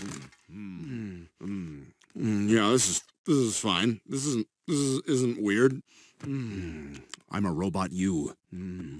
Mm-hmm. Mm. mm, mm, yeah, this is this is fine. This isn't this is, not weird. Mm. I'm a robot. You. Mm.